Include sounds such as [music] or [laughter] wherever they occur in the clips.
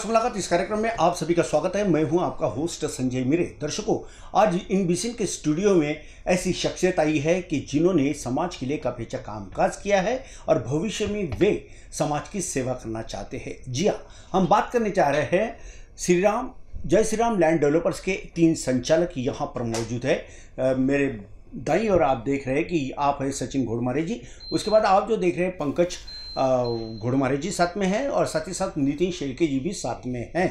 खास मुलाकात इस कार्यक्रम में आप सभी का स्वागत है मैं हूं आपका होस्ट संजय मिरे दर्शकों आज इन बिसिन के स्टूडियो में ऐसी शख्सियत आई है कि जिन्होंने समाज के लिए काफी अच्छा कामकाज किया है और भविष्य में वे समाज की सेवा करना चाहते हैं जी हाँ हम बात करने चाह रहे हैं श्री राम जय श्री राम लैंड डेवलपर्स के तीन संचालक यहाँ पर मौजूद है आ, मेरे दाई और आप देख रहे हैं कि आप हैं सचिन घोड़मारे जी उसके बाद आप जो देख रहे हैं पंकज घोड़मारे जी साथ में है और साथ ही साथ नितिन शेड़के जी भी साथ में हैं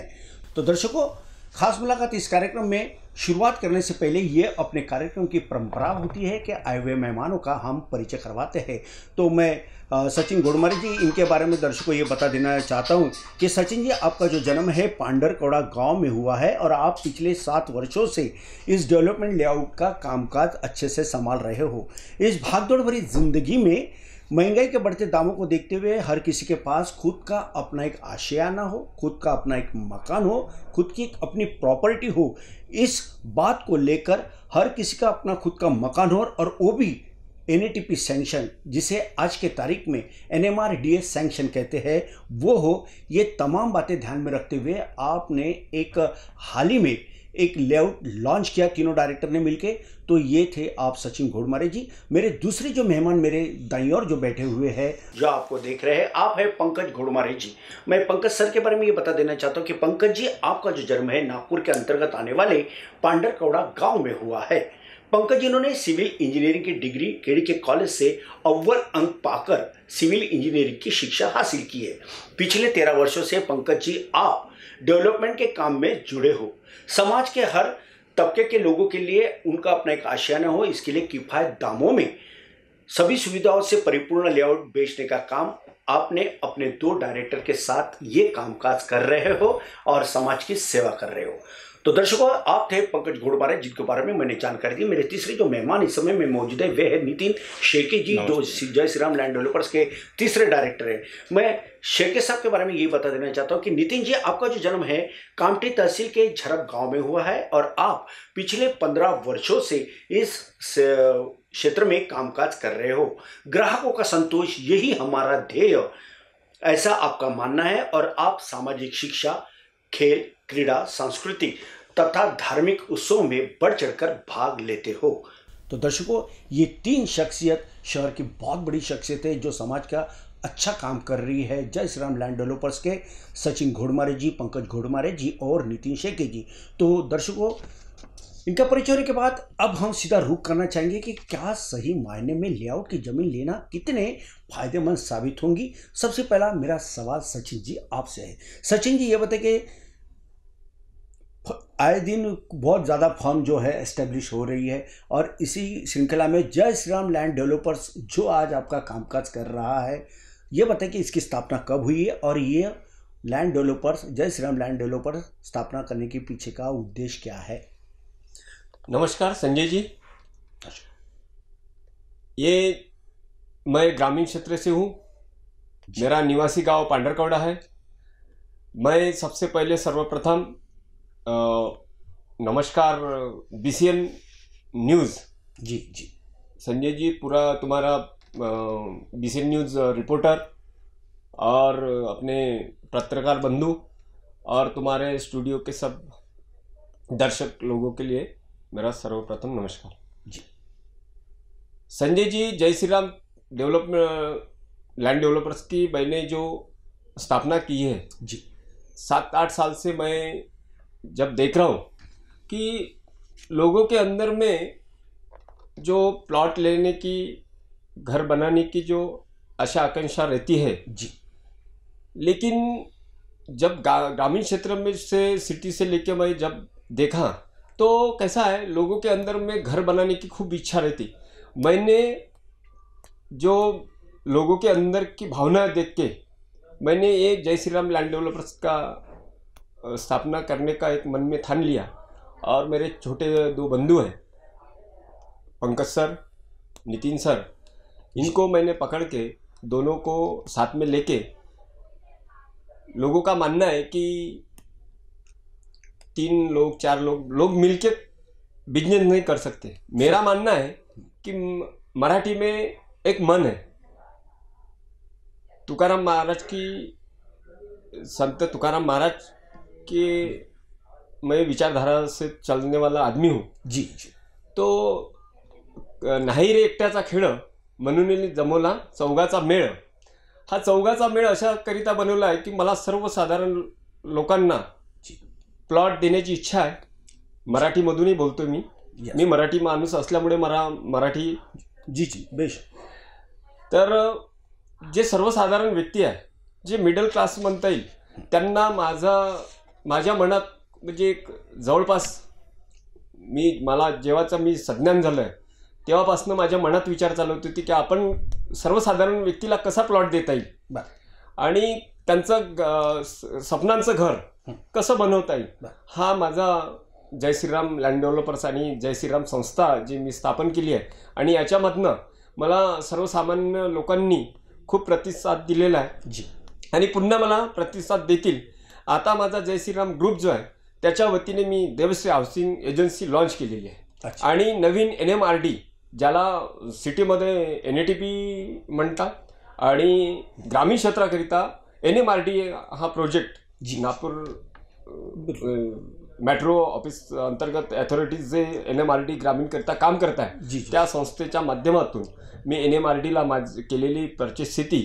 तो दर्शकों खास मुलाकात इस कार्यक्रम में शुरुआत करने से पहले ये अपने कार्यक्रम की परंपरा होती है कि आए हुए मेहमानों का हम परिचय करवाते हैं तो मैं सचिन गोडमारे जी इनके बारे में दर्शकों ये बता देना चाहता हूँ कि सचिन जी आपका जो जन्म है पांडरकोड़ा गांव में हुआ है और आप पिछले सात वर्षों से इस डेवलपमेंट लेआउट का कामकाज अच्छे से संभाल रहे हो इस भागदौड़ भरी जिंदगी में महंगाई के बढ़ते दामों को देखते हुए हर किसी के पास खुद का अपना एक आशियाना हो खुद का अपना एक मकान हो खुद की एक अपनी प्रॉपर्टी हो इस बात को लेकर हर किसी का अपना खुद का मकान हो और वो भी एन सैंक्शन जिसे आज के तारीख में एन एम सैंक्शन कहते हैं वो हो ये तमाम बातें ध्यान में रखते हुए आपने एक हाल ही में एक लेआउट लॉन्च किया तीनों डायरेक्टर ने मिलके तो ये थे आप सचिन घोड़मारे जी मेरे दूसरे जो मेहमान मेरे दाई और जो बैठे हुए हैं जो आपको देख रहे हैं आप है पंकज घोड़मारे जी मैं पंकज सर के बारे में ये बता देना चाहता हूँ कि पंकज जी आपका जो जन्म है नागपुर के अंतर्गत आने वाले पांडरकौड़ा गाँव में हुआ है पंकज इन्होंने सिविल इंजीनियरिंग की डिग्री केडी के कॉलेज से अव्वल अंक पाकर सिविल इंजीनियरिंग की शिक्षा हासिल की है पिछले तेरह वर्षों से पंकज जी आप डेवलपमेंट के काम में जुड़े हो समाज के हर तबके के लोगों के लिए उनका अपना एक आशियाना हो इसके लिए किफ़ायत दामों में सभी सुविधाओं से परिपूर्ण लेआउट बेचने का काम आपने अपने दो डायरेक्टर के साथ ये कामकाज कर रहे हो और समाज की सेवा कर रहे हो तो दर्शकों आप थे पंकज घोड़बारे जिनके बारे में मैंने जानकारी दी मेरे तीसरे जो मेहमान इस समय में मौजूद है वे है नितिन शेके जी जो जय श्री राम लैंड डेवलपर्स के तीसरे डायरेक्टर हैं मैं शेखे साहब के बारे में ये बता देना चाहता हूँ कि नितिन जी आपका जो जन्म है कामटी तहसील के झरप गांव में हुआ है और आप पिछले पंद्रह वर्षों से इस क्षेत्र में कामकाज कर रहे हो ग्राहकों का संतोष यही हमारा ध्येय ऐसा आपका मानना है और आप सामाजिक शिक्षा खेल क्रीड़ा सांस्कृतिक तथा धार्मिक उत्सव में बढ़ चढ़कर भाग लेते हो तो दर्शकों ये तीन शख्सियत शहर की बहुत बड़ी शख्सियत है जो समाज का अच्छा काम कर रही है जय श्री राम लैंड डेवलपर्स के सचिन घोड़मारे जी पंकज घोड़मारे जी और नितिन शेखे जी तो दर्शकों इनका परिचय होने के बाद अब हम सीधा रुख करना चाहेंगे कि क्या सही मायने में लेआउट की ज़मीन लेना कितने फायदेमंद साबित होंगी सबसे पहला मेरा सवाल सचिन जी आपसे है सचिन जी ये बताए कि आए दिन बहुत ज़्यादा फर्म जो है एस्टेब्लिश हो रही है और इसी श्रृंखला में जय श्री राम लैंड डेवलपर्स जो आज आपका कामकाज कर रहा है ये बताएं कि इसकी स्थापना कब हुई है और ये लैंड डेवलपर्स जय श्री राम लैंड डेवलपर्स स्थापना करने के पीछे का उद्देश्य क्या है नमस्कार संजय जी ये मैं ग्रामीण क्षेत्र से हूँ मेरा निवासी गांव पांडरकौड़ा है मैं सबसे पहले सर्वप्रथम नमस्कार बीसीएन न्यूज़ जी जी संजय जी पूरा तुम्हारा बीसीएन न्यूज़ रिपोर्टर और अपने पत्रकार बंधु और तुम्हारे स्टूडियो के सब दर्शक लोगों के लिए मेरा सर्वप्रथम नमस्कार जी Sanjay ji Jai Shri Ram develop land developers की मैंने जो स्थापना की है जी सात आठ साल से मैं जब देख रहा हूँ कि लोगों के अंदर में जो प्लॉट लेने की घर बनाने की जो आशा आकांक्षा रहती है जी लेकिन जब ग्रामीण क्षेत्र में से सिटी से लेके मैं जब देखा तो कैसा है लोगों के अंदर में घर बनाने की खूब इच्छा रहती मैंने जो लोगों के अंदर की भावना देख के मैंने ये जय श्री राम लैंड डेवलपर्स का स्थापना करने का एक मन में ठान लिया और मेरे छोटे दो बंधु हैं पंकज सर नितिन सर इनको मैंने पकड़ के दोनों को साथ में लेके लोगों का मानना है कि तीन लोग चार लोग लोग मिलके बिजनेस नहीं कर सकते मेरा मानना है कि मराठी में एक मन है तुकाराम महाराज की संत तुकाराम महाराज कि मैं विचारधारा से चलने वाला आदमी हूँ जी जी तो नाही रे एकट्याचा खेळ म्हणून जमवला चौघाचा मेळ हा चौघाचा मेळ अशा करिता बनवला आहे की मला सर्वसाधारण लोकांना प्लॉट देण्याची इच्छा आहे मराठीमधूनही बोलतो मी मी मराठी माणूस असल्यामुळे मला मराठी जी जी बेश तर जे सर्वसाधारण व्यक्ती आहे जे मिडल क्लास म्हणता येईल त्यांना माझा माझ्या मनात म्हणजे एक जवळपास मी मला जेव्हाचं मी संज्ञान झालं आहे तेव्हापासून माझ्या मनात विचार चालू होते होती की आपण सर्वसाधारण व्यक्तीला कसा प्लॉट देता येईल आणि त्यांचं स्वप्नांचं घर कसं बनवता येईल हा माझा जय श्रीराम लँड डेव्हलपर्स आणि जय श्रीराम संस्था जी मी स्थापन केली आहे आणि याच्यामधनं मला सर्वसामान्य लोकांनी खूप प्रतिसाद दिलेला आहे जी आणि पुन्हा मला प्रतिसाद देतील आता माझा जय श्रीराम ग्रुप जो आहे त्याच्या वतीने मी देवश्री हाऊसिंग एजन्सी लॉन्च केलेली आहे आणि नवीन एन एम आर डी ज्याला सिटीमध्ये एन ए टी पी म्हणतात आणि ग्रामीण क्षेत्राकरिता एन एम आर डी हा प्रोजेक्ट जी नागपूर मेट्रो ऑफिस अंतर्गत अथॉरिटीज जे एन एम आर डी ग्रामीणकरिता काम करत आहे त्या संस्थेच्या माध्यमातून मी एन एम आर डीला माझ केलेली परचेस स्थिती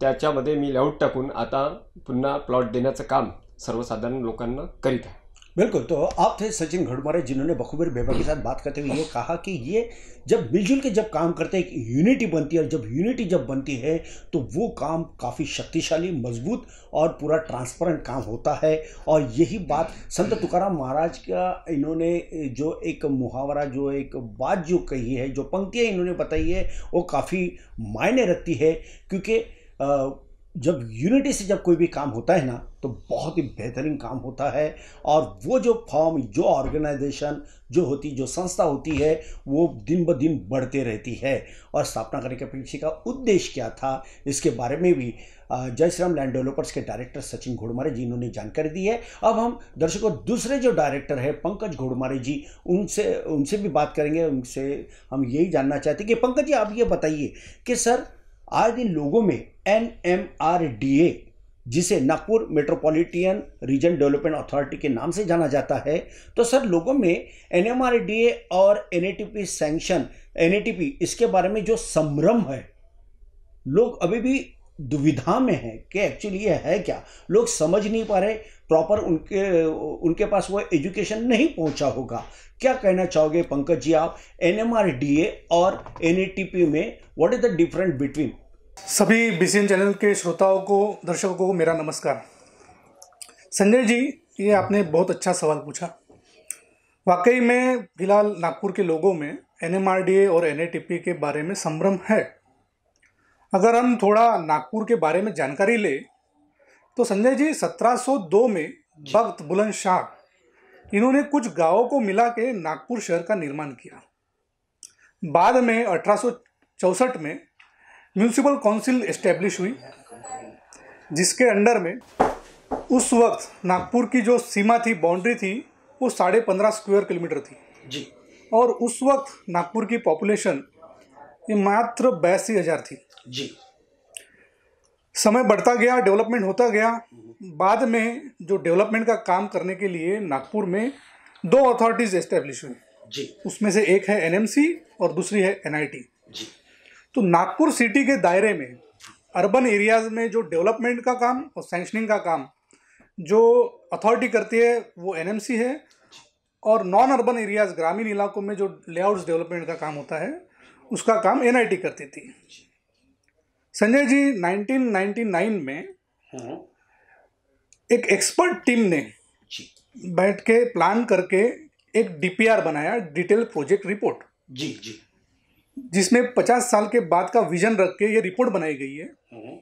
त्याच्यामध्ये मी लेआउट टाकून आता पुन्हा प्लॉट देण्याचं काम सर्वसाधारण लोग करीत है बिल्कुल तो आप थे सचिन घड़मारे जिन्होंने बखूबीर बेबा के साथ बात करते हुए ये कहा कि ये जब मिलजुल के जब काम करते हैं एक यूनिटी बनती है और जब यूनिटी जब बनती है तो वो काम काफ़ी शक्तिशाली मजबूत और पूरा ट्रांसपेरेंट काम होता है और यही बात संत तुकाराम महाराज का इन्होंने जो एक मुहावरा जो एक बात जो कही है जो पंक्तियाँ इन्होंने बताई है वो काफ़ी मायने रखती है क्योंकि जब यूनिटी से जब कोई भी काम होता है ना तो बहुत ही बेहतरीन काम होता है और वो जो फॉर्म जो ऑर्गेनाइजेशन जो होती जो संस्था होती है वो दिन ब दिन बढ़ते रहती है और स्थापना करने के पीछे का उद्देश्य क्या था इसके बारे में भी जय श्री राम लैंड डेवलपर्स के डायरेक्टर सचिन घोड़मारे जी इन्होंने जानकारी दी है अब हम दर्शकों दूसरे जो डायरेक्टर है पंकज घोड़मारे जी उनसे उनसे भी बात करेंगे उनसे हम यही जानना चाहते कि पंकज जी आप ये बताइए कि सर आज दिन लोगों में N M R D A जिसे Nagpur metropolitan region development authority के नाम से जाना जाता है तो सर लोगों में एन और एन ए सैंक्शन एन इसके बारे में जो संभ्रम है लोग अभी भी दुविधा में हैं कि एक्चुअली ये है क्या लोग समझ नहीं पा रहे प्रॉपर उनके उनके पास वो एजुकेशन नहीं पहुंचा होगा क्या कहना चाहोगे पंकज जी आप एन और एन में what is the different between सभी बी चैनल के श्रोताओं को दर्शकों को मेरा नमस्कार संजय जी ये आपने बहुत अच्छा सवाल पूछा वाकई में फिलहाल नागपुर के लोगों में एन और एन के बारे में संभ्रम है अगर हम थोड़ा नागपुर के बारे में जानकारी ले तो संजय जी 1702 में भक्त बुलंद शाह इन्होंने कुछ गांवों को मिला के नागपुर शहर का निर्माण किया बाद में अठारह में म्यूनसिपल काउंसिल इस्टेब्लिश हुई जिसके अंडर में उस वक्त नागपुर की जो सीमा थी बाउंड्री थी वो साढ़े पंद्रह स्क्वेयर किलोमीटर थी जी और उस वक्त नागपुर की पॉपुलेशन ये मात्र बयासी हज़ार थी जी समय बढ़ता गया डेवलपमेंट होता गया बाद में जो डेवलपमेंट का काम करने के लिए नागपुर में दो अथॉरिटीज़ इस्टेब्लिश हुई जी उसमें से एक है एनएमसी और दूसरी है एनआईटी जी तो नागपुर सिटी के दायरे में अर्बन एरियाज़ में जो डेवलपमेंट का काम और सेंक्शनिंग का काम जो अथॉरिटी करती है वो एनएमसी है और नॉन अर्बन एरियाज़ ग्रामीण इलाकों में जो लेआउट डेवलपमेंट का काम होता है उसका काम एनआईटी करती थी संजय जी 1999 में हम्म। एक एक्सपर्ट टीम ने बैठ के प्लान करके एक डीपीआर बनाया डिटेल प्रोजेक्ट रिपोर्ट जी जी जिसमें 50 साल के बाद का विजन रख के ये रिपोर्ट बनाई गई है हम्म।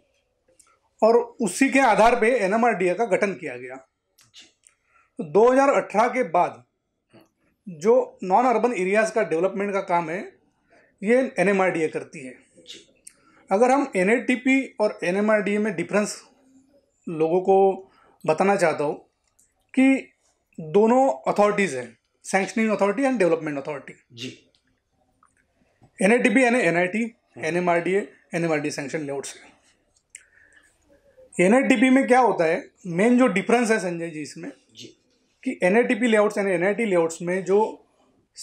और उसी के आधार पे एनएमआरडीए का गठन किया गया 2018 तो के बाद जो नॉन अर्बन एरियाज का डेवलपमेंट का काम है ये एनएमआरडीए करती है अगर हम एन और एन में डिफरेंस लोगों को बताना चाहता हूँ कि दोनों अथॉरिटीज़ हैं sanctioning authority and development authority जी एन टी यानी N I T N M R D N M R D sanction layouts N I T में क्या होता है मेन जो डिफरेंस है संजय जी इसमें जी कि N I T P layouts यानी एन आई टी लेआउट्स में जो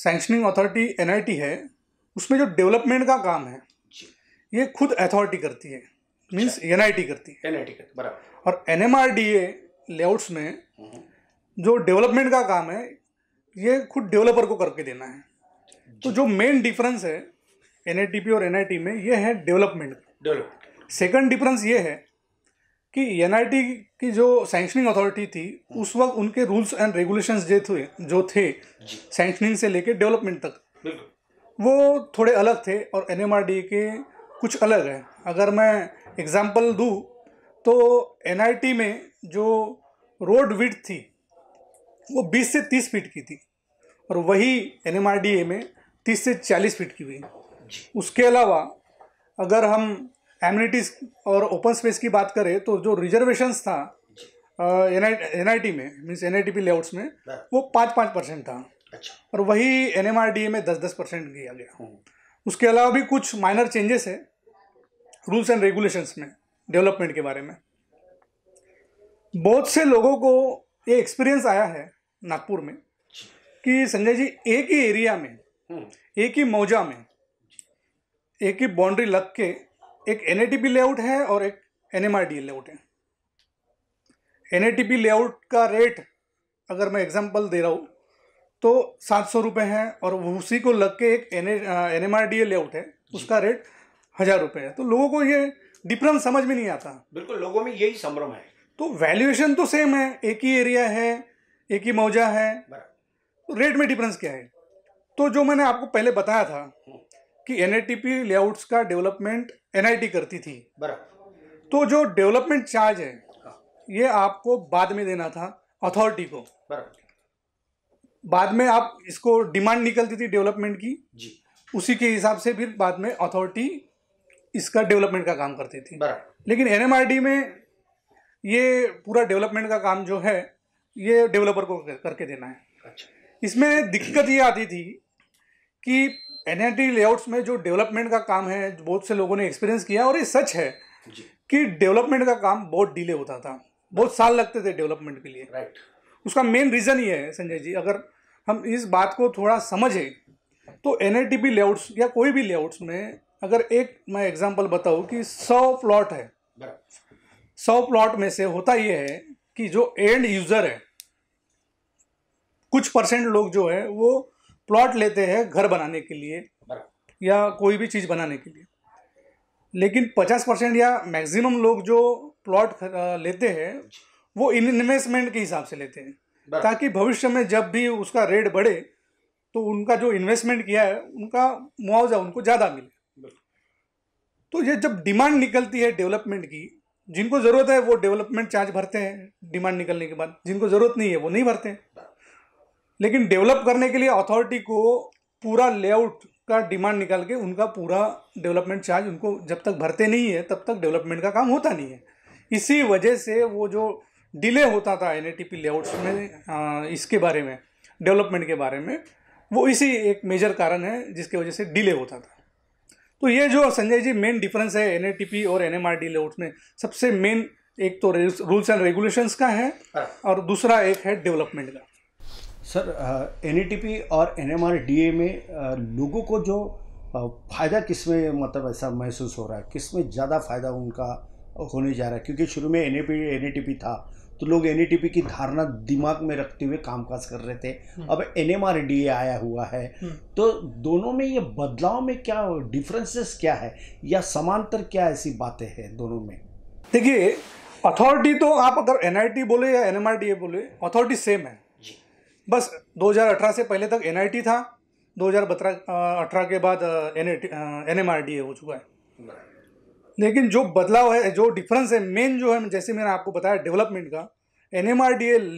sanctioning authority N I T है उसमें जो डेवलपमेंट अच्छा। हम्म। का काम है ये खुद अथॉरिटी करती है मीन्स एन आई टी करती है एन आई टी करती बराबर और N M R D A layouts में जो डेवलपमेंट का काम है ये खुद डेवलपर को करके देना है तो जो मेन डिफरेंस है एन और एन में ये है डेवलपमेंट डेवलपमेंट सेकेंड डिफरेंस ये है कि एन की जो सैंक्शनिंग अथॉरिटी थी हम्म. उस वक्त उनके रूल्स एंड रेगुलेशंस जो थे जो थे सैंक्शनिंग से लेके डेवलपमेंट तक वो थोड़े अलग थे और एन के कुछ अलग है अगर मैं एग्ज़ाम्पल दूँ तो एन में जो रोड विड थी वो 20 से 30 फीट की थी और वही एन में 30 से 40 फीट की हुई उसके अलावा अगर हम एम्यूनिटीज़ और ओपन स्पेस की बात करें तो जो रिजर्वेशंस था एन आई टी में means N I T P layouts में हाँ। वो पाँच पाँच परसेंट था अच्छा और वही एन एम आर डी में दस दस परसेंट किया गया हम्म। उसके अलावा भी कुछ माइनर चेंजेस है रूल्स एंड रेगुलेशंस में डेवलपमेंट के बारे में बहुत से लोगों को ये एक्सपीरियंस आया है नागपुर में कि संजय जी एक ही एरिया में हम्म। एक ही मौजा में एक ही बाउंड्री लग के एक एन लेआउट है और एक एन लेआउट है एन लेआउट का रेट अगर मैं एग्जांपल दे रहा हूँ तो सात सौ रुपये है और उसी को लग के एक एन एन लेआउट है उसका रेट हज़ार रुपये है तो लोगों को ये डिफरेंस समझ में नहीं आता बिल्कुल लोगों में यही संभ्रम है तो वैल्यूएशन तो सेम है एक ही एरिया है एक ही मौजा है तो रेट में डिफरेंस क्या है तो जो मैंने आपको पहले बताया था हम्म। कि एनएटीपी लेआउट्स का डेवलपमेंट एनआईटी करती थी बराबर तो जो डेवलपमेंट चार्ज है ये आपको बाद में देना था अथॉरिटी को बाद में आप इसको डिमांड निकलती थी डेवलपमेंट की जी उसी के हिसाब से फिर बाद में अथॉरिटी इसका डेवलपमेंट का काम करती थी लेकिन एनएमआरडी में ये पूरा डेवलपमेंट का काम जो है ये डेवलपर को करके देना है अच्छा इसमें दिक्कत ये आती थी कि एन लेआउट्स में जो डेवलपमेंट का काम है बहुत से लोगों ने एक्सपीरियंस किया और ये सच है कि डेवलपमेंट का काम बहुत डिले होता था बहुत साल लगते थे डेवलपमेंट के लिए राइट उसका मेन रीज़न ये है संजय जी अगर हम इस बात को थोड़ा समझें तो एन लेआउट्स या कोई भी लेआउट्स में अगर एक मैं एग्जांपल बताऊं कि सौ प्लॉट है सौ प्लॉट में से होता यह है कि जो एंड यूज़र है कुछ परसेंट लोग जो है वो प्लॉट लेते हैं घर बनाने के लिए या कोई भी चीज़ बनाने के लिए लेकिन 50 परसेंट या मैक्सिमम लोग जो प्लॉट लेते हैं वो इन्वेस्टमेंट के हिसाब से लेते हैं ताकि भविष्य में जब भी उसका रेट बढ़े तो उनका जो इन्वेस्टमेंट किया है उनका मुआवजा उनको ज़्यादा मिले तो ये जब डिमांड निकलती है डेवलपमेंट की जिनको ज़रूरत है वो डेवलपमेंट चार्ज भरते हैं डिमांड निकलने के बाद जिनको ज़रूरत नहीं है वो नहीं भरते हैं लेकिन डेवलप करने के लिए अथॉरिटी को पूरा लेआउट का डिमांड निकाल के उनका पूरा डेवलपमेंट चार्ज उनको जब तक भरते नहीं है तब तक डेवलपमेंट का काम होता नहीं है इसी वजह से वो जो डिले होता था एन लेआउट्स में इसके बारे में डेवलपमेंट के बारे में वो इसी एक मेजर कारण है जिसके वजह से डिले होता था तो ये जो संजय जी मेन डिफरेंस है एन और एन एम लेआउट्स में सबसे मेन एक तो रूल्स एंड रेगुलेशंस का है हाँ। और दूसरा एक है डेवलपमेंट का सर एन और एन में लोगों को जो फ़ायदा किस में मतलब ऐसा महसूस हो रहा है किस में ज़्यादा फ़ायदा उनका होने जा रहा है क्योंकि शुरू में एन ए था तो लोग एन की धारणा दिमाग में रखते हुए कामकाज कर रहे थे हम्म। अब एन आया हुआ है हम्म। तो दोनों में ये बदलाव में क्या डिफरेंसेस क्या है या समांतर क्या ऐसी बातें हैं दोनों में देखिए अथॉरिटी तो आप अगर एन बोले या एन बोले अथॉरिटी सेम है बस 2018 से पहले तक एनआईटी था 2018 के बाद एन एम हो चुका है लेकिन जो बदलाव है जो डिफरेंस है मेन जो है जैसे मैंने आपको बताया डेवलपमेंट का एन एम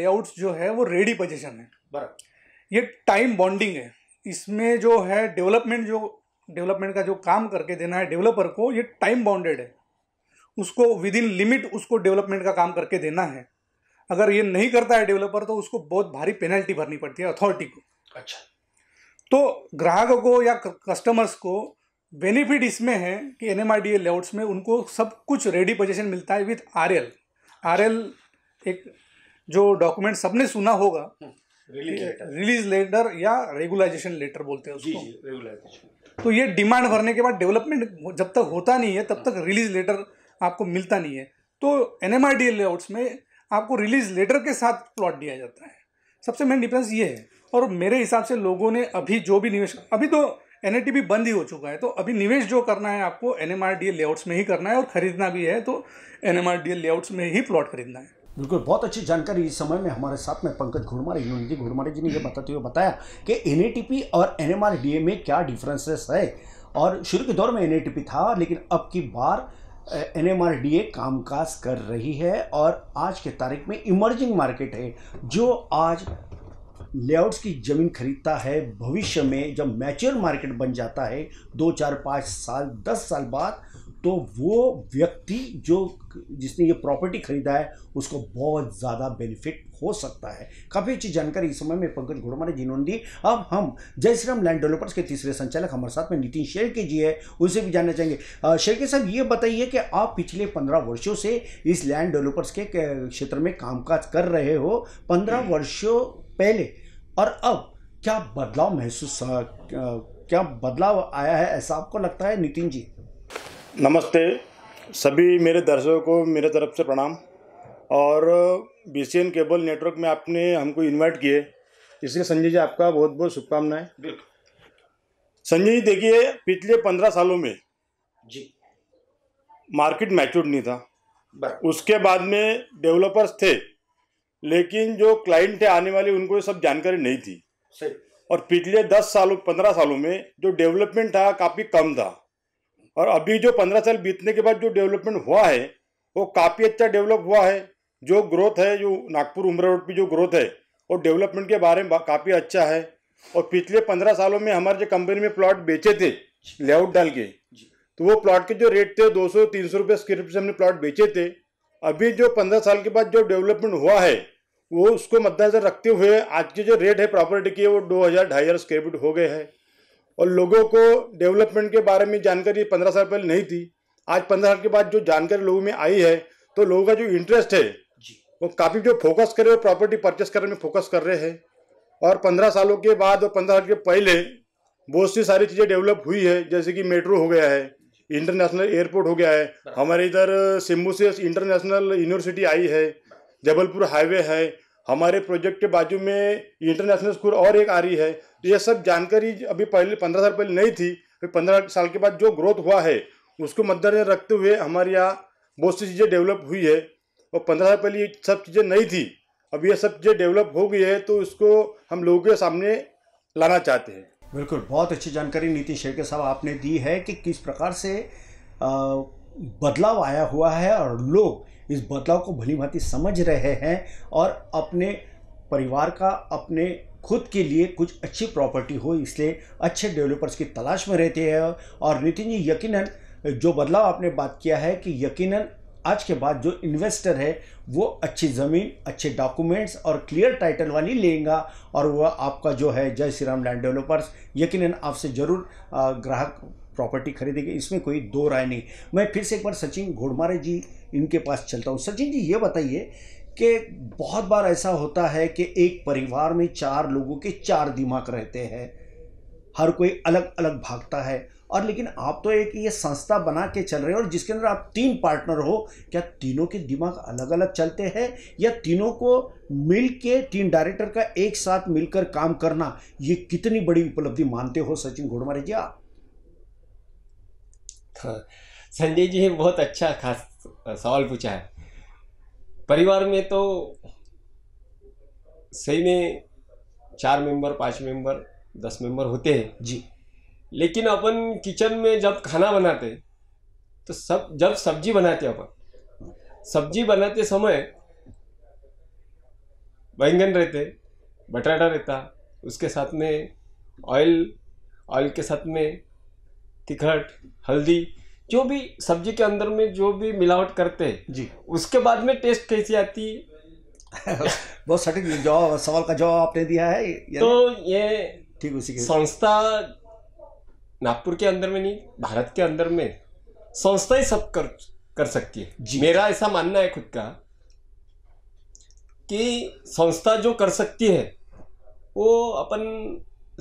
लेआउट्स जो है वो रेडी पोजिशन है बराबर ये टाइम बॉन्डिंग है इसमें जो है डेवलपमेंट जो डेवलपमेंट का जो काम करके देना है डेवलपर को ये टाइम बाउंडेड है उसको विद इन लिमिट उसको डेवलपमेंट का काम करके देना है अगर ये नहीं करता है डेवलपर तो उसको बहुत भारी पेनल्टी भरनी पड़ती है अथॉरिटी को अच्छा तो ग्राहकों को या कस्टमर्स को बेनिफिट इसमें है कि एन एम लेआउट्स में उनको सब कुछ रेडी पोजेशन मिलता है with R L R L एक जो डॉक्यूमेंट सबने सुना होगा रिलीज हम्म, लेटर या रेगुलाइजेशन लेटर बोलते हैं उसको रेगुलाइजेशन तो ये डिमांड भरने के बाद डेवलपमेंट जब तक होता नहीं है तब तक रिलीज लेटर आपको मिलता नहीं है तो एन एम लेआउट्स में आपको रिलीज लेटर के साथ प्लॉट दिया जाता है सबसे मेन डिफरेंस ये है और मेरे हिसाब से लोगों ने अभी जो भी निवेश अभी तो एन बंद ही हो चुका है तो अभी निवेश जो करना है आपको एन एम लेआउट्स में ही करना है और खरीदना भी है तो एन एम लेआउट्स में ही प्लॉट खरीदना है बिल्कुल बहुत अच्छी जानकारी इस समय में हमारे साथ में पंकज घुड़मारे यूनिजी घुड़मारे जी ने यह बताते हुए बताया कि एन और एन में क्या डिफरेंसेस है और शुरू के दौर में एन था लेकिन अब की बार N M R D A कामकाज कर रही है और आज के तारीख में इमर्जिंग मार्केट है जो आज लेआउट्स की ज़मीन खरीदता है भविष्य में जब मैच्योर मार्केट बन जाता है दो चार पाँच साल दस साल बाद तो वो व्यक्ति जो जिसने ये प्रॉपर्टी खरीदा है उसको बहुत ज़्यादा बेनिफिट हो सकता है काफ़ी अच्छी जानकारी इस समय में पंकज घोड़मा ने जिन्होंने दी अब हम जय श्री राम लैंड डेवलपर्स के तीसरे संचालक हमारे साथ में नितिन के जी है उनसे भी जानना चाहेंगे के साहब ये बताइए कि आप पिछले पंद्रह वर्षों से इस लैंड डेवलपर्स के क्षेत्र में कामकाज कर रहे हो पंद्रह वर्षों पहले और अब क्या बदलाव महसूस क्या बदलाव आया है ऐसा आपको लगता है नितिन जी नमस्ते सभी मेरे दर्शकों को मेरे तरफ से प्रणाम और बी केबल नेटवर्क में आपने हमको इनवाइट किए इसलिए संजय जी आपका बहुत बहुत शुभकामनाएं संजय जी देखिए पिछले पंद्रह सालों में जी मार्केट मैच्योर नहीं था उसके बाद में डेवलपर्स थे लेकिन जो क्लाइंट थे आने वाले उनको ये सब जानकारी नहीं थी सही और पिछले दस सालों पंद्रह सालों में जो डेवलपमेंट था काफ़ी कम था और अभी जो पंद्रह साल बीतने के बाद जो डेवलपमेंट हुआ है वो काफ़ी अच्छा डेवलप हुआ है जो ग्रोथ है जो नागपुर उमरा रोड की जो ग्रोथ है वो डेवलपमेंट के बारे में काफ़ी अच्छा है और पिछले पंद्रह सालों में हमारे जो कंपनी में प्लॉट बेचे थे लेआउट डाल के तो वो प्लॉट के जो रेट थे दो सौ तीन सौ रुपये स्क्वायर फीट से हमने प्लॉट बेचे थे अभी जो पंद्रह साल के बाद जो डेवलपमेंट हुआ है वो उसको मद्देनजर रखते हुए आज के जो रेट है प्रॉपर्टी के वो दो हज़ार ढाई हज़ार स्क्वेयर फीट हो गए हैं और लोगों को डेवलपमेंट के बारे में जानकारी पंद्रह साल पहले नहीं थी आज पंद्रह साल के बाद जो जानकारी लोगों में आई है तो लोगों का जो इंटरेस्ट है वो काफ़ी जो फोकस कर रहे हैं प्रॉपर्टी परचेस करने में फोकस कर रहे हैं और पंद्रह सालों के बाद और पंद्रह साल के पहले बहुत सी सारी चीज़ें डेवलप हुई है जैसे कि मेट्रो हो गया है इंटरनेशनल एयरपोर्ट हो गया है हाँ। हमारे इधर सिम्बूसियस से इंटरनेशनल यूनिवर्सिटी आई है जबलपुर हाईवे है हमारे प्रोजेक्ट के बाजू में इंटरनेशनल स्कूल और एक आ रही है तो ये सब जानकारी अभी पहले पंद्रह साल पहले नहीं थी फिर पंद्रह साल के बाद जो ग्रोथ हुआ है उसको मद्देनजर रखते हुए हमारे यहाँ बहुत सी चीज़ें डेवलप हुई है और पंद्रह साल पहले ये सब चीज़ें नहीं थी अब ये सब चीज़ें डेवलप हो गई है तो इसको हम लोगों के सामने लाना चाहते हैं बिल्कुल बहुत अच्छी जानकारी नीति शेरके साहब आपने दी है कि किस प्रकार से बदलाव आया हुआ है और लोग इस बदलाव को भली भांति समझ रहे हैं और अपने परिवार का अपने खुद के लिए कुछ अच्छी प्रॉपर्टी हो इसलिए अच्छे डेवलपर्स की तलाश में रहते हैं और नितिन जी यकीनन जो बदलाव आपने बात किया है कि यकीनन आज के बाद जो इन्वेस्टर है वो अच्छी ज़मीन अच्छे डॉक्यूमेंट्स और क्लियर टाइटल वाली लेगा और वह आपका जो है जय श्री राम लैंड डेवलपर्स यकीनन आपसे ज़रूर ग्राहक प्रॉपर्टी खरीदेंगे इसमें कोई दो राय नहीं मैं फिर से एक बार सचिन घोड़मारे जी इनके पास चलता हूँ सचिन जी ये बताइए कि बहुत बार ऐसा होता है कि एक परिवार में चार लोगों के चार दिमाग रहते हैं हर कोई अलग अलग भागता है और लेकिन आप तो एक ये संस्था बना के चल रहे हो और जिसके अंदर आप तीन पार्टनर हो क्या तीनों के दिमाग अलग अलग चलते हैं या तीनों को मिल के तीन डायरेक्टर का एक साथ मिलकर काम करना ये कितनी बड़ी उपलब्धि मानते हो सचिन घोड़मारे जी आप [laughs] संजय जी ने बहुत अच्छा खास सवाल पूछा है परिवार में तो सही में चार मेंबर पांच मेंबर दस मेंबर होते हैं जी लेकिन अपन किचन में जब खाना बनाते तो सब जब सब्जी बनाते अपन सब्जी बनाते समय बैंगन रहते बटाटा रहता उसके साथ में ऑयल ऑयल के साथ में तिखट हल्दी जो भी सब्जी के अंदर में जो भी मिलावट करते हैं जी उसके बाद में टेस्ट कैसी आती है [laughs] बहुत सटीक जवाब सवाल का जवाब आपने दिया है तो ये ठीक उसी के संस्था नागपुर के अंदर में नहीं भारत के अंदर में संस्था ही सब कर कर सकती है जी मेरा ऐसा मानना है खुद का कि संस्था जो कर सकती है वो अपन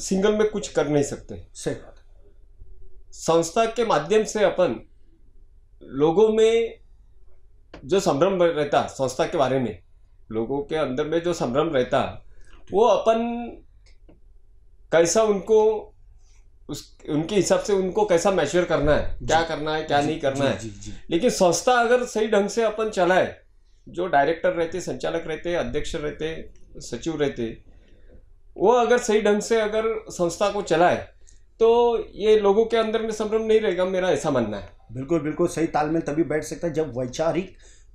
सिंगल में कुछ कर नहीं सकते सही बात संस्था के माध्यम से अपन लोगों में जो संभ्रम रहता संस्था के बारे में लोगों के अंदर में जो संभ्रम रहता वो अपन कैसा उनको उस उनके हिसाब से उनको कैसा मैच्योर करना है क्या करना है क्या नहीं करना है लेकिन संस्था अगर सही ढंग से अपन चलाए जो डायरेक्टर रहते संचालक रहते अध्यक्ष रहते सचिव रहते वो अगर सही ढंग से अगर संस्था को चलाए तो ये लोगों के अंदर में संभ्रम नहीं रहेगा मेरा ऐसा मानना है बिल्कुल बिल्कुल सही तालमेल तभी बैठ सकता है जब वैचारिक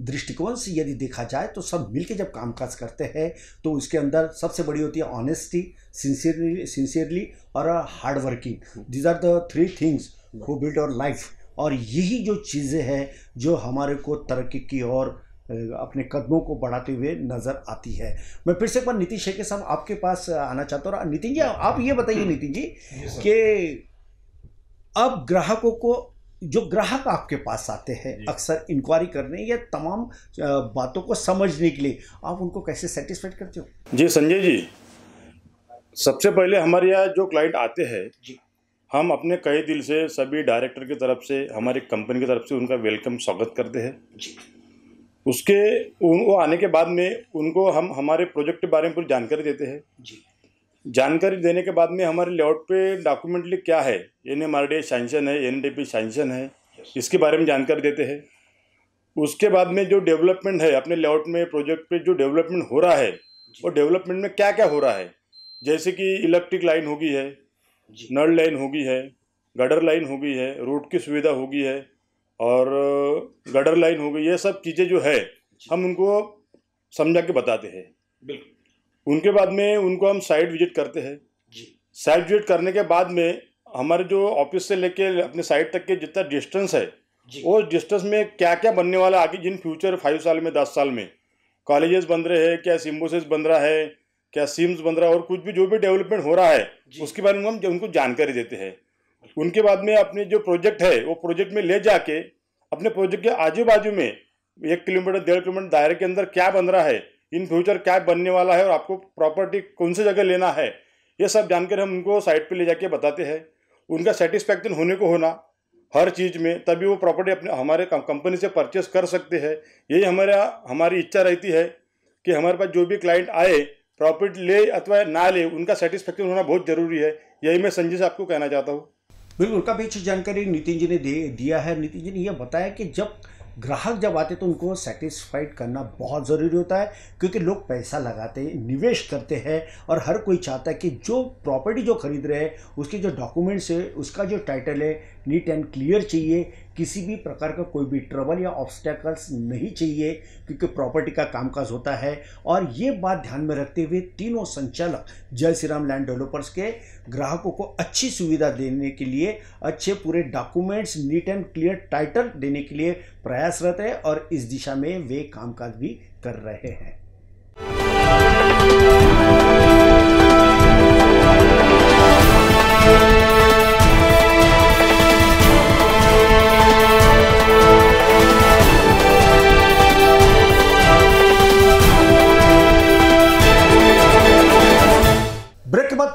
दृष्टिकोण से यदि देखा जाए तो सब मिलके जब कामकाज करते हैं तो उसके अंदर सबसे बड़ी होती है ऑनेस्टी सिंसियरली सिंसियरली और hard working these are the three things who build our life और यही जो चीज़ें हैं जो हमारे को तरक्की की ओर अपने कदमों को बढ़ाते हुए नजर आती है मैं फिर से एक बार नीतीश शेखे साहब आपके पास आना चाहता हूँ नितिन जी आप ये बताइए नितिन जी कि अब ग्राहकों को जो ग्राहक आपके पास आते हैं अक्सर इंक्वायरी करने या तमाम बातों को समझने के लिए आप उनको कैसे सेटिस्फाइड करते हो जी संजय जी सबसे पहले हमारे यहाँ जो क्लाइंट आते हैं हम अपने कई दिल से सभी डायरेक्टर की तरफ से हमारी कंपनी की तरफ से उनका वेलकम स्वागत करते हैं उसके उन वो आने के बाद में उनको हम हमारे प्रोजेक्ट के बारे में पूरी जानकारी देते हैं जी जानकारी देने के बाद में हमारे लेआउट पे डॉक्यूमेंटली क्या है एन एम आर डी है एन डी पी सैंक्शन है इसके बारे में जानकारी देते हैं उसके बाद में जो डेवलपमेंट है अपने लेआउट में प्रोजेक्ट पे जो डेवलपमेंट हो रहा है और डेवलपमेंट में क्या क्या हो रहा है जैसे कि इलेक्ट्रिक लाइन होगी है नल लाइन होगी है गडर लाइन होगी है रोड की सुविधा होगी है और गडर लाइन हो गई ये सब चीज़ें जो है हम उनको समझा के बताते हैं बिल्कुल उनके बाद में उनको हम साइट विजिट करते हैं साइट विजिट करने के बाद में हमारे जो ऑफिस से लेके अपने साइट तक के जितना डिस्टेंस है वो डिस्टेंस में क्या क्या बनने वाला आगे जिन फ्यूचर फाइव साल में दस साल में कॉलेजेस बन रहे हैं क्या सिम्बोसिस बन रहा है क्या सिम्स बन रहा है और कुछ भी जो भी डेवलपमेंट हो रहा है उसके बारे में हम उनको जानकारी देते हैं उनके बाद में अपने जो प्रोजेक्ट है वो प्रोजेक्ट में ले जाके अपने प्रोजेक्ट के आजू बाजू में एक किलोमीटर डेढ़ किलोमीटर दायरे के अंदर क्या बन रहा है इन फ्यूचर क्या बनने वाला है और आपको प्रॉपर्टी कौन से जगह लेना है ये सब जानकर हम उनको साइट पे ले जाके बताते हैं उनका सेटिस्फैक्शन होने को होना हर चीज़ में तभी वो प्रॉपर्टी अपने हमारे कंपनी से परचेस कर सकते हैं यही हमारा हमारी इच्छा रहती है कि हमारे पास जो भी क्लाइंट आए प्रॉपर्टी ले अथवा ना ले उनका सेटिस्फैक्शन होना बहुत ज़रूरी है यही मैं संजय से आपको कहना चाहता हूँ बिल्कुल काफ़ी अच्छी जानकारी नितिन जी ने दे दिया है नितिन जी ने यह बताया कि जब ग्राहक जब आते तो उनको सेटिस्फाइड करना बहुत ज़रूरी होता है क्योंकि लोग पैसा लगाते हैं निवेश करते हैं और हर कोई चाहता है कि जो प्रॉपर्टी जो खरीद रहे हैं उसके जो डॉक्यूमेंट्स है उसका जो टाइटल है नीट एंड क्लियर चाहिए किसी भी प्रकार का कोई भी ट्रबल या ऑब्स्टेकल्स नहीं चाहिए क्योंकि प्रॉपर्टी का कामकाज होता है और ये बात ध्यान में रखते हुए तीनों संचालक जय श्री राम लैंड डेवलपर्स के ग्राहकों को अच्छी सुविधा देने के लिए अच्छे पूरे documents neat and clear title देने के लिए प्रयासरत है और इस दिशा में वे कामकाज भी कर रहे हैं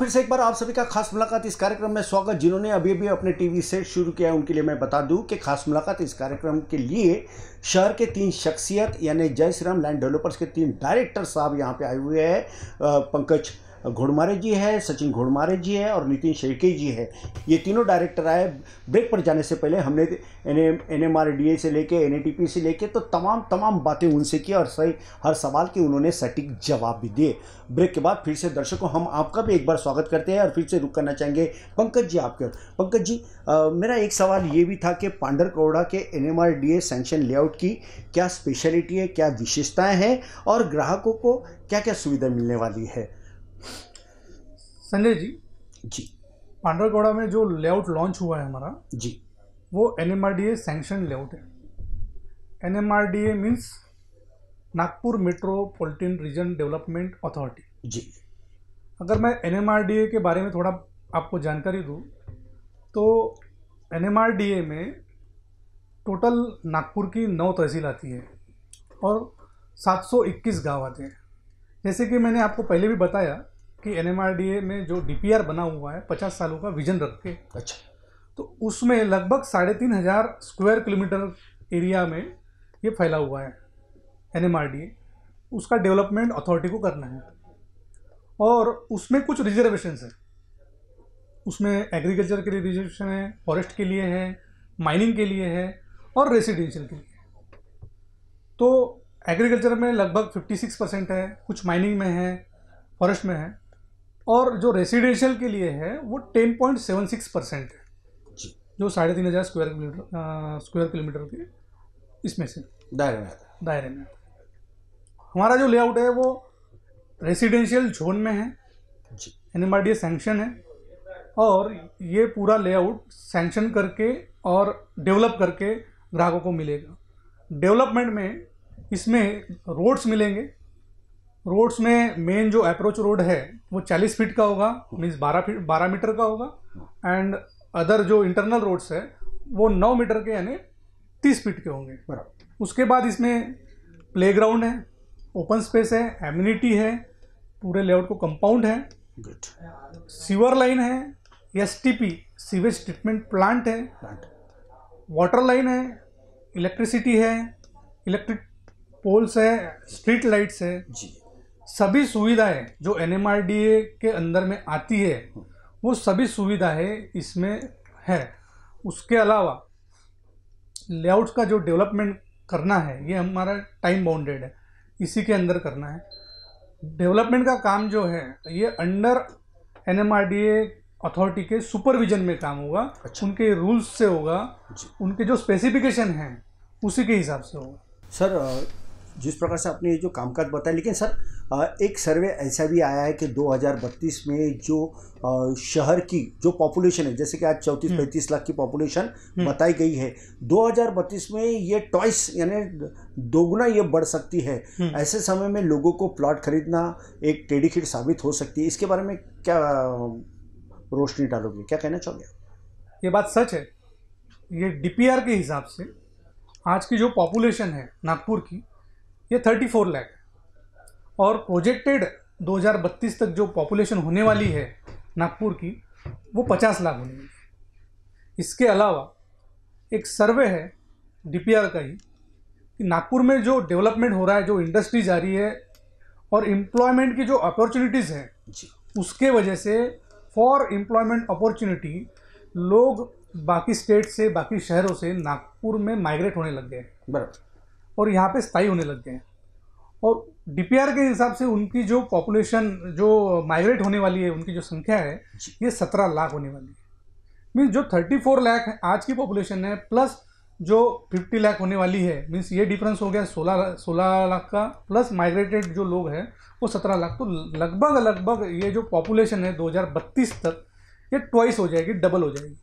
फिर से एक बार आप सभी का खास मुलाकात इस कार्यक्रम में स्वागत जिन्होंने अभी अभी अपने टीवी से शुरू किया है उनके लिए मैं बता दूं कि खास मुलाकात इस कार्यक्रम के लिए शहर के तीन शख्सियत यानी जय श्री राम लैंड डेवलपर्स के तीन डायरेक्टर साहब यहाँ पे आए हुए हैं पंकज घोड़मारे जी है सचिन घोड़मारे जी है और नितिन शेड़के जी है ये तीनों डायरेक्टर आए ब्रेक पर जाने से पहले हमने N M R D A से लेके एन ए टी पी से लेके तो तमाम तमाम बातें उनसे की और सही हर सवाल के उन्होंने सटीक जवाब भी दिए ब्रेक के बाद फिर से दर्शकों हम आपका भी एक बार स्वागत करते हैं और फिर से रुक करना चाहेंगे पंकज जी आपके पंकज जी आ, मेरा एक सवाल ये भी था कि पांडर कौड़ा के N M R D A sanction layout की क्या स्पेशलिटी है क्या विशेषताएँ हैं और ग्राहकों को क्या क्या सुविधा मिलने वाली है संजय जी जी पांडरगौड़ा में जो लेआउट लॉन्च हुआ है हमारा जी वो N M R D A sanction layout है N M R D A means Nagpur metropolitan region development authority जी अगर मैं N M R D A के बारे में थोड़ा आपको जानकारी दूँ तो N M R D A में टोटल नागपुर की नौ तहसील आती है और 721 गांव आते हैं जैसे कि मैंने आपको पहले भी बताया कि एन में जो डी बना हुआ है पचास सालों का विजन रख के अच्छा तो उसमें लगभग साढ़े तीन हजार स्क्वायर किलोमीटर एरिया में ये फैला हुआ है एन उसका डेवलपमेंट अथॉरिटी को करना है और उसमें कुछ रिजर्वेशन है उसमें एग्रीकल्चर के लिए रिजर्वेशन है फॉरेस्ट के लिए है माइनिंग के लिए है और रेसिडेंशियल के लिए है तो एग्रीकल्चर में लगभग 56 परसेंट है कुछ माइनिंग में है फॉरेस्ट में है और जो रेसिडेंशियल के लिए है वो ten point seven six percent है जो साढ़े तीन हज़ार स्क्वायर किलोमीटर स्क्वायर किलोमीटर के इसमें से दायरे में दायरे में हमारा जो लेआउट है वो रेसिडेंशियल जोन में है N M R D sanction है और ये पूरा लेआउट सैंक्शन करके और डेवलप करके ग्राहकों को मिलेगा डेवलपमेंट में इसमें रोड्स मिलेंगे रोड्स में मेन जो अप्रोच रोड है वो 40 फीट का होगा मीन्स 12 फीट 12 मीटर का होगा एंड अदर जो इंटरनल रोड्स है वो 9 मीटर के यानी 30 फीट के होंगे बराबर उसके बाद इसमें प्ले ग्राउंड है ओपन स्पेस है एम्यूनिटी है पूरे लेआउट को कंपाउंड है गुड सीवर लाइन है एस सीवेज ट्रीटमेंट प्लांट है प्लांट वाटर लाइन है इलेक्ट्रिसिटी है इलेक्ट्रिक पोल्स है स्ट्रीट लाइट्स है जी सभी सुविधाएं जो एन के अंदर में आती है वो सभी सुविधाएं इसमें है उसके अलावा लेआउट्स का जो डेवलपमेंट करना है ये हमारा टाइम बाउंडेड है इसी के अंदर करना है डेवलपमेंट का काम जो है ये अंडर एन अथॉरिटी के सुपरविजन में काम होगा अच्छा। उनके रूल्स से होगा उनके जो स्पेसिफिकेशन हैं उसी के हिसाब से होगा सर जिस प्रकार से आपने ये जो कामकाज बताया लेकिन सर एक सर्वे ऐसा भी आया है कि 2032 में जो शहर की जो पॉपुलेशन है जैसे कि आज चौंतीस हम्म। पैंतीस लाख की पॉपुलेशन हम्म। बताई गई है 2032 में ये टॉइस यानी दोगुना ये बढ़ सकती है हम्म। ऐसे समय में लोगों को प्लॉट खरीदना एक टेढ़ी खीड़ साबित हो सकती है इसके बारे में क्या रोशनी डालोगे क्या कहना चाहोगे ये बात सच है ये डी के हिसाब से आज की जो पॉपुलेशन है नागपुर की ये 34 लाख और प्रोजेक्टेड 2032 तक जो पॉपुलेशन होने वाली है नागपुर की वो 50 लाख होने वाली इसके अलावा एक सर्वे है डीपीआर का ही कि नागपुर में जो डेवलपमेंट हो रहा है जो इंडस्ट्री जा रही है और एम्प्लॉयमेंट की जो अपॉर्चुनिटीज़ हैं उसके वजह से फॉर एम्प्लॉयमेंट अपॉर्चुनिटी लोग बाकी स्टेट से बाकी शहरों से नागपुर में माइग्रेट होने लग गए बराबर और यहाँ पे स्थायी होने लग गए हैं और डी के हिसाब से उनकी जो पॉपुलेशन जो माइग्रेट होने वाली है उनकी जो संख्या है ये सत्रह लाख होने वाली है मीन्स जो थर्टी फोर लाख आज की पॉपुलेशन है प्लस जो फिफ्टी लाख होने वाली है मीन्स ये डिफरेंस हो गया सोलह सोलह लाख का प्लस माइग्रेटेड जो लोग हैं वो सत्रह लाख तो लगभग लगभग ये जो पॉपुलेशन है दो तक ये ट्वाइस हो जाएगी डबल हो जाएगी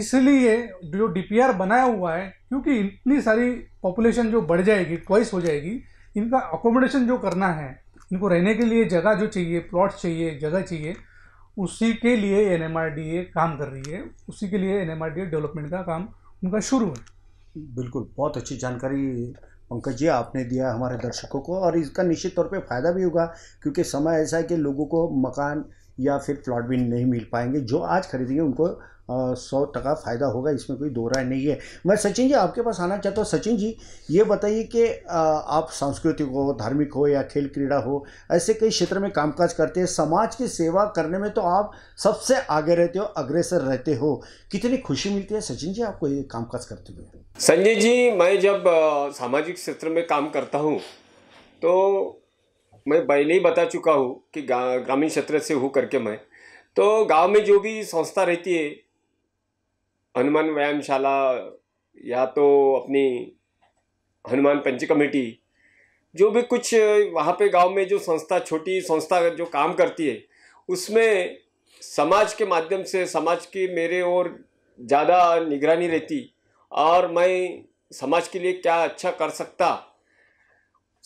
इसलिए जो आर बनाया हुआ है क्योंकि इतनी सारी पॉपुलेशन जो बढ़ जाएगी ट्वाइस हो जाएगी इनका अकोमोडेशन जो करना है इनको रहने के लिए जगह जो चाहिए प्लॉट चाहिए जगह चाहिए उसी के लिए एन काम कर रही है उसी के लिए एन डेवलपमेंट का काम उनका शुरू है बिल्कुल बहुत अच्छी जानकारी पंकज जी आपने दिया हमारे दर्शकों को और इसका निश्चित तौर पे फ़ायदा भी होगा क्योंकि समय ऐसा है कि लोगों को मकान या फिर प्लॉट भी नहीं मिल पाएंगे जो आज खरीदेंगे उनको सौ टका फ़ायदा होगा इसमें कोई दो राय नहीं है मैं सचिन जी आपके पास आना चाहता तो हूँ सचिन जी ये बताइए कि आप सांस्कृतिक हो धार्मिक हो या खेल क्रीड़ा हो ऐसे कई क्षेत्र में कामकाज करते हैं समाज की सेवा करने में तो आप सबसे आगे रहते हो अग्रेसर रहते हो कितनी खुशी मिलती है सचिन जी आपको ये कामकाज करते हुए संजय जी मैं जब सामाजिक क्षेत्र में काम करता हूँ तो मैं पहले ही बता चुका हूँ कि ग्रामीण क्षेत्र से हो करके मैं तो गांव में जो भी संस्था रहती है हनुमान व्यायामशाला या तो अपनी हनुमान पंच कमेटी जो भी कुछ वहाँ पे गांव में जो संस्था छोटी संस्था जो काम करती है उसमें समाज के माध्यम से समाज की मेरे और ज़्यादा निगरानी रहती और मैं समाज के लिए क्या अच्छा कर सकता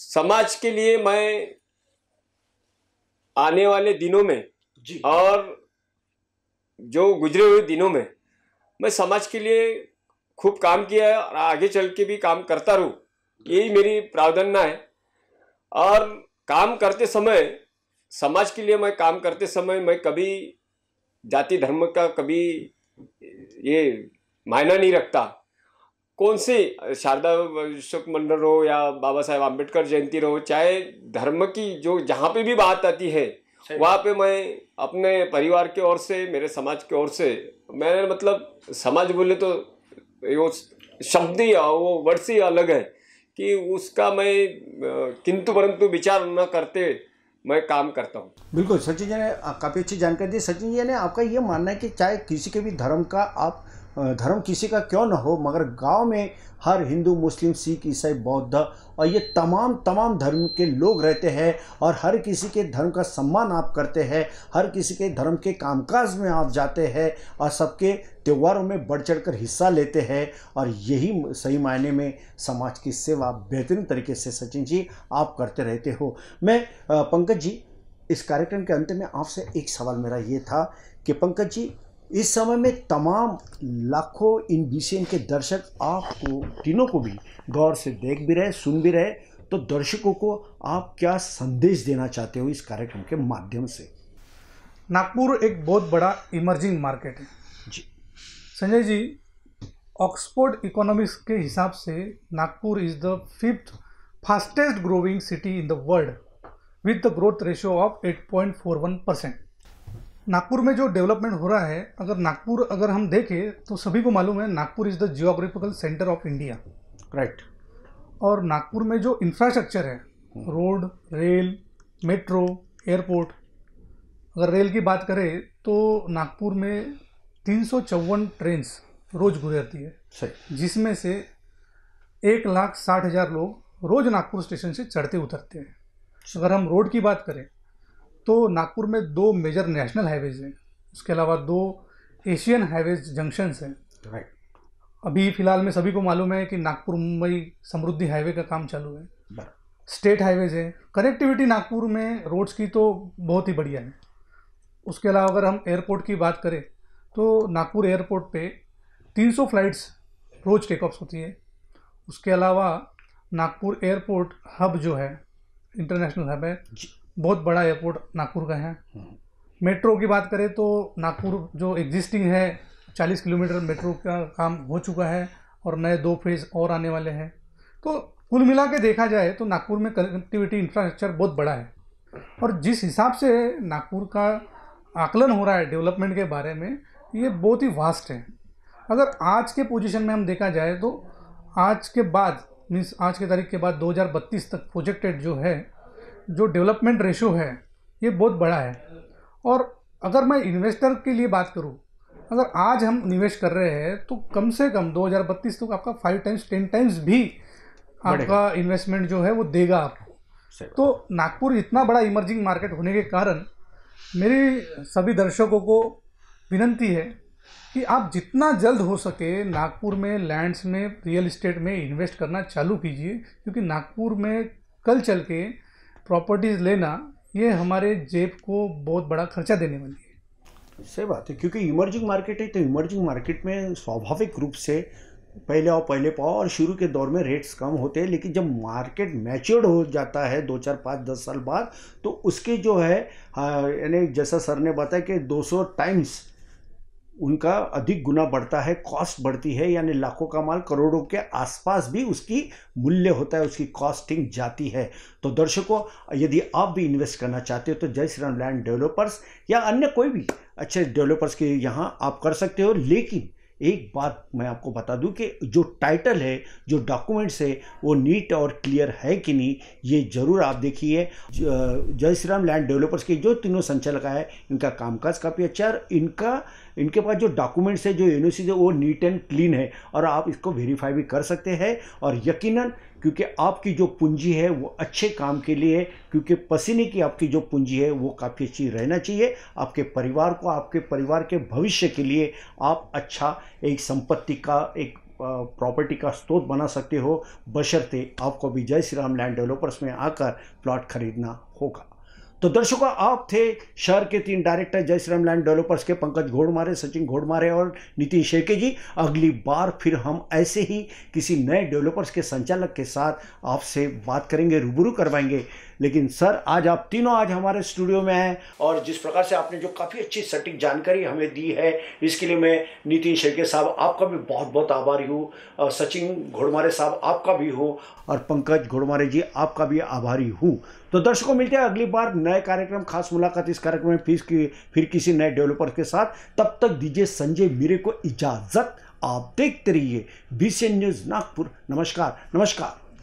समाज के लिए मैं आने वाले दिनों में और जो गुजरे हुए दिनों में मैं समाज के लिए खूब काम किया है और आगे चल के भी काम करता रहूँ यही मेरी प्रावधानना है और काम करते समय समाज के लिए मैं काम करते समय मैं कभी जाति धर्म का कभी ये मायना नहीं रखता कौन सी शारदा शोक मंडल हो या बाबा साहेब आम्बेडकर जयंती रहो चाहे धर्म की जो जहाँ पे भी बात आती है वहाँ पे मैं अपने परिवार की ओर से मेरे समाज की ओर से मैंने मतलब समाज बोले तो वो शब्द ही वो वर्ड्स ही अलग है कि उसका मैं किंतु परंतु विचार न करते मैं काम करता हूँ बिल्कुल सचिन जी ने काफ़ी अच्छी जानकारी दी सचिन जी ने आपका ये मानना है कि चाहे किसी के भी धर्म का आप धर्म किसी का क्यों ना हो मगर गांव में हर हिंदू मुस्लिम सिख ईसाई बौद्ध और ये तमाम तमाम धर्म के लोग रहते हैं और हर किसी के धर्म का सम्मान आप करते हैं हर किसी के धर्म के कामकाज में आप जाते हैं और सबके त्योहारों में बढ़ चढ़ कर हिस्सा लेते हैं और यही सही मायने में समाज की सेवा बेहतरीन तरीके से सचिन जी आप करते रहते हो मैं पंकज जी इस कार्यक्रम के अंत में आपसे एक सवाल मेरा ये था कि पंकज जी इस समय में तमाम लाखों इन बी के दर्शक आपको तीनों को भी गौर से देख भी रहे सुन भी रहे तो दर्शकों को आप क्या संदेश देना चाहते हो इस कार्यक्रम के माध्यम से नागपुर एक बहुत बड़ा इमर्जिंग मार्केट है जी संजय जी ऑक्सफोर्ड इकोनॉमिक्स के हिसाब से Nagpur is the fifth fastest growing city in the world with the growth ratio of eight percent Nagpur में जो डेवलपमेंट हो रहा है अगर नागपुर अगर हम देखें तो सभी को मालूम है Nagpur is the geographical centre of India right और नागपुर में जो इंफ्रास्ट्रक्चर है हम्म। रोड रेल मेट्रो एयरपोर्ट अगर रेल की बात करें तो नागपुर में तीन सौ चौवन ट्रेन्स रोज गुजरती है जिसमें से एक लाख साठ हज़ार लोग रोज नागपुर स्टेशन से चढ़ते उतरते हैं अच्छा। अगर हम रोड की बात करें तो नागपुर में दो मेजर नेशनल हाईवेज हैं उसके अलावा दो एशियन हाईवेज जंक्शंस हैं राइट अभी फिलहाल में सभी को मालूम है कि नागपुर मुंबई समृद्धि हाईवे का काम चालू है स्टेट हाईवेज है कनेक्टिविटी नागपुर में रोड्स की तो बहुत ही बढ़िया है उसके अलावा अगर हम एयरपोर्ट की बात करें तो नागपुर एयरपोर्ट पे 300 फ्लाइट्स रोज टेक ऑफ होती है उसके अलावा नागपुर एयरपोर्ट हब जो है इंटरनेशनल हब है बहुत बड़ा एयरपोर्ट नागपुर का है हम्म। मेट्रो की बात करें तो नागपुर जो एग्जिस्टिंग है 40 किलोमीटर मेट्रो का काम हो चुका है और नए दो फेज और आने वाले हैं तो कुल मिला के देखा जाए तो नागपुर में कनेक्टिविटी इंफ्रास्ट्रक्चर बहुत बड़ा है और जिस हिसाब से नागपुर का आकलन हो रहा है डेवलपमेंट के बारे में ये बहुत ही वास्ट है अगर आज के पोजीशन में हम देखा जाए तो आज के बाद मीन्स आज के तारीख के बाद 2032 तक प्रोजेक्टेड जो है जो डेवलपमेंट रेशो है ये बहुत बड़ा है और अगर मैं इन्वेस्टर के लिए बात करूँ अगर आज हम निवेश कर रहे हैं तो कम से कम 2032 तक तो आपका फाइव टाइम्स टेन टाइम्स भी आपका इन्वेस्टमेंट जो है वो देगा आपको तो नागपुर इतना बड़ा इमर्जिंग मार्केट होने के कारण मेरी सभी दर्शकों को विनंती है कि आप जितना जल्द हो सके नागपुर में लैंड्स में रियल इस्टेट में इन्वेस्ट करना चालू कीजिए क्योंकि नागपुर में कल चल के प्रॉपर्टीज़ लेना ये हमारे जेब को बहुत बड़ा खर्चा देने वाली है सही बात है क्योंकि इमर्जिंग मार्केट है तो इमर्जिंग मार्केट में स्वाभाविक रूप से पहले आओ पहले पाओ और शुरू के दौर में रेट्स कम होते हैं लेकिन जब मार्केट मैच्योर्ड हो जाता है दो चार पाँच दस साल बाद तो उसके जो है हाँ, यानी जैसा सर ने बताया कि 200 टाइम्स उनका अधिक गुना बढ़ता है कॉस्ट बढ़ती है यानी लाखों का माल करोड़ों के आसपास भी उसकी मूल्य होता है उसकी कॉस्टिंग जाती है तो दर्शकों यदि आप भी इन्वेस्ट करना चाहते हो तो जय श्री राम लैंड डेवलपर्स या अन्य कोई भी अच्छे डेवलपर्स के यहाँ आप कर सकते हो लेकिन एक बात मैं आपको बता दूं कि जो टाइटल है जो डॉक्यूमेंट्स है वो नीट और क्लियर है कि नहीं ये जरूर आप देखिए जय श्री राम लैंड डेवलपर्स के जो तीनों संचालक है इनका कामकाज काफ़ी अच्छा है इनका इनके पास जो डॉक्यूमेंट्स है जो एन है वो नीट एंड क्लीन है और आप इसको वेरीफाई भी कर सकते हैं और यकीनन क्योंकि आपकी जो पूंजी है वो अच्छे काम के लिए है क्योंकि पसीने की आपकी जो पूंजी है वो काफ़ी अच्छी रहना चाहिए आपके परिवार को आपके परिवार के भविष्य के लिए आप अच्छा एक संपत्ति का एक प्रॉपर्टी का स्रोत बना सकते हो बशर्ते आपको भी जय श्री राम लैंड डेवलपर्स में आकर प्लॉट खरीदना होगा तो दर्शकों आप थे शहर के तीन डायरेक्टर जयश्राम लैंड डेवलपर्स के पंकज घोड़मारे सचिन घोड़मारे और नितिन शेके जी अगली बार फिर हम ऐसे ही किसी नए डेवलपर्स के संचालक के साथ आपसे बात करेंगे रूबरू करवाएंगे लेकिन सर आज आप तीनों आज हमारे स्टूडियो में हैं और जिस प्रकार से आपने जो काफ़ी अच्छी सटीक जानकारी हमें दी है इसके लिए मैं नितिन शेखे साहब आपका भी बहुत बहुत आभारी हूँ सचिन घोड़मारे साहब आपका भी हूँ और पंकज घोड़मारे जी आपका भी आभारी हूँ तो दर्शकों मिलते हैं अगली बार नए कार्यक्रम खास मुलाकात इस कार्यक्रम में फिर की फिर किसी नए डेवलपर के साथ तब तक दीजिए संजय मीरे को इजाज़त आप देखते रहिए एन न्यूज़ नागपुर नमस्कार नमस्कार